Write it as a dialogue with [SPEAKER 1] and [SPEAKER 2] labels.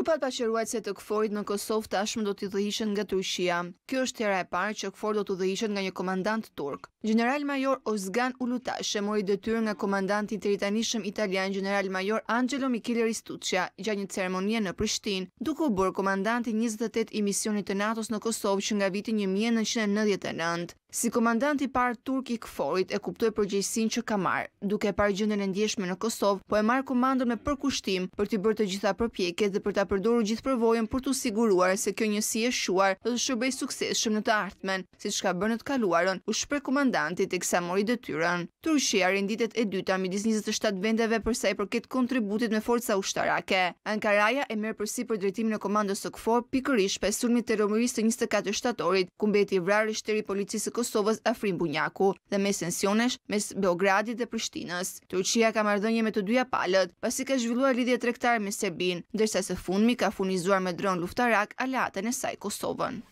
[SPEAKER 1] Trupat se të kfor në Kosovë tashmë do t'i dhëhiqen nga Turqia. Kjo është hera e parë që këfor do t'u dhëhiqet nga një komandant turk. General Major Ozgan Ulutash e mori detyrë nga komandanti të rritanishëm italian General Major Angelo Michele Ristuccia gja një ceremonie në Prishtin, duke u bërë komandanti 28 i misionit të NATO-s në Kosovë që nga vitin 1999. Si komandant i parë turk i këforit e kuptoj përgjëjsin që ka marë, duke e parë gjëndën e ndjeshme në Kosovë, po e marë komandën me përkushtim për të bërë të gjitha përpjeke dhe për të apërdoru gjithë përvojën për të siguruar se kjo njësi e shuar dhe të shërbej sukses shumë në të artmen, si që ka bërë në të kaluarën, u shpre komandantit e kësa mori dhe tyran. Turqia rinditet e dyta midis 27 vendeve përsa i përket kontributit me forca ushtarake. Ankaraja e merë përsi për drejtimin e komandës të këfor pikërish për sulmi terrorist të 24 shtatorit, i vrarë shteri policisë Kosovës Afrim Bunjaku dhe me sensionesh mes Beogradit dhe Prishtinës. Turqia ka mardhënje me të dyja palët, pasi ka zhvilluar lidhje trektar me Serbin, dërsa se fundmi ka funizuar me dron luftarak alatën e saj Kosovën.